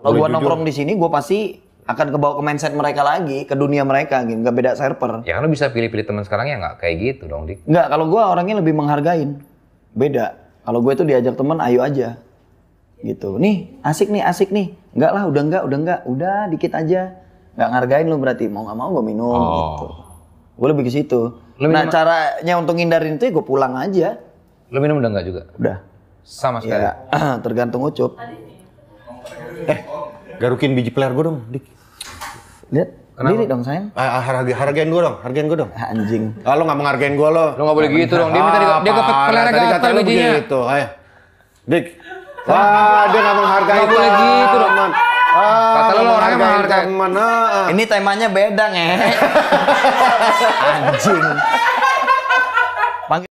Kalau gue nongkrong di sini, gue pasti akan kebawa ke mindset mereka lagi, ke dunia mereka gitu, nggak beda server. Ya kan lo bisa pilih-pilih teman sekarang ya nggak kayak gitu dong, Dik. Nggak, kalau gue orangnya lebih menghargain. Beda. Kalau gue itu diajak teman, ayo aja. Gitu. Nih, asik nih, asik nih. Enggak lah, udah enggak, udah enggak. Udah, dikit aja. Nggak ngargain lo berarti. Mau nggak mau gue minum oh. gitu. Gue lebih ke situ. Nah, caranya untuk ngindarin itu ya gue pulang aja. Lo minum udah enggak juga? Udah. Sama sekali. Ya, tergantung ucup. Tadi Eh, garukin biji player gue dong, Dik. Lihat. Diri dong, sayang. Ah, ah harga hargain gue dong, hargain gue dong. Ah, anjing. Ah, lo gak menghargain gue lo. Lo gak boleh gitu dong. Dia minta dia, dia ke player gatal bijinya. Gitu, ayo. Eh. Dik. Wah, dia gak menghargai. Gak boleh gitu dong, man. Ah, Kata lo orangnya menghargai. Mana? Ini temanya beda, nge. Anjing.